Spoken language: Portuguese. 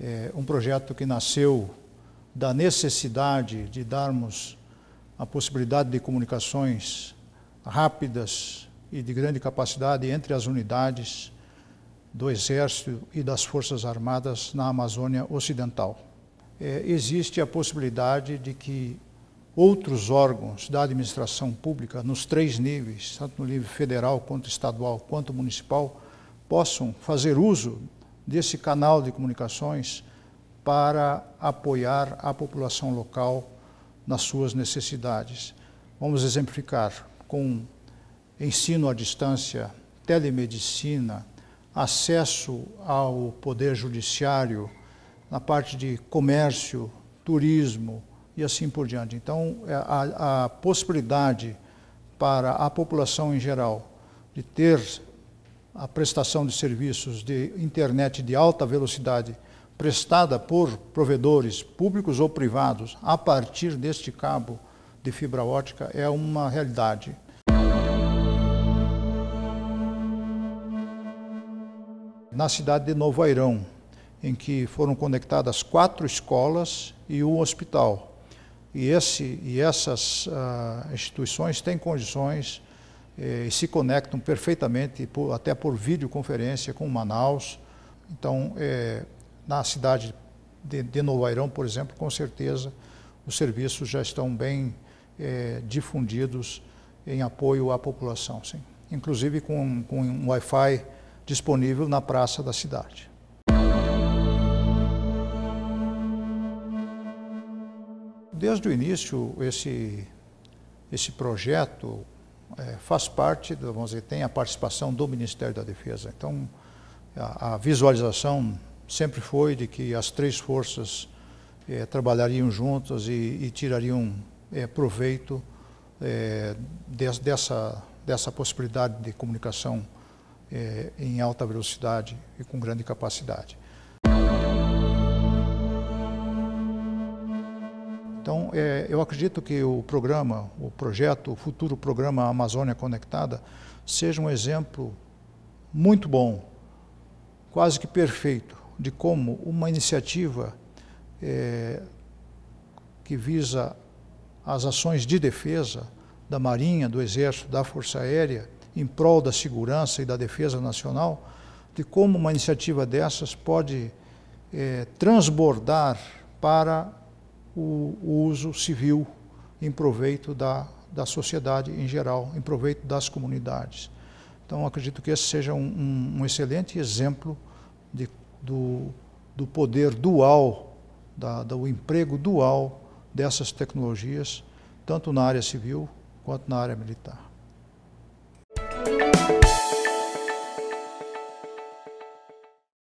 é, um projeto que nasceu da necessidade de darmos a possibilidade de comunicações rápidas e de grande capacidade entre as unidades do Exército e das Forças Armadas na Amazônia Ocidental. É, existe a possibilidade de que outros órgãos da administração pública, nos três níveis, tanto no nível federal, quanto estadual, quanto municipal, possam fazer uso desse canal de comunicações para apoiar a população local nas suas necessidades. Vamos exemplificar com ensino à distância, telemedicina, acesso ao poder judiciário, na parte de comércio, turismo e assim por diante. Então, é a, a possibilidade para a população em geral de ter a prestação de serviços de internet de alta velocidade prestada por provedores públicos ou privados a partir deste cabo de fibra ótica é uma realidade. Na cidade de Novo Airão, em que foram conectadas quatro escolas e um hospital. E, esse, e essas uh, instituições têm condições eh, e se conectam perfeitamente, por, até por videoconferência, com Manaus. Então, é, na cidade de, de Novo Airão, por exemplo, com certeza os serviços já estão bem é, difundidos em apoio à população, sim. inclusive com, com um Wi-Fi disponível na praça da cidade. Desde o início, esse, esse projeto é, faz parte, vamos dizer, tem a participação do Ministério da Defesa. Então, a, a visualização sempre foi de que as três forças é, trabalhariam juntas e, e tirariam é, proveito é, de, dessa, dessa possibilidade de comunicação é, em alta velocidade e com grande capacidade. Então, é, eu acredito que o programa, o projeto, o futuro programa Amazônia Conectada, seja um exemplo muito bom, quase que perfeito, de como uma iniciativa é, que visa as ações de defesa da Marinha, do Exército, da Força Aérea, em prol da segurança e da defesa nacional, de como uma iniciativa dessas pode é, transbordar para o, o uso civil em proveito da, da sociedade em geral, em proveito das comunidades. Então, acredito que esse seja um, um, um excelente exemplo de, do, do poder dual, da, do emprego dual dessas tecnologias, tanto na área civil quanto na área militar.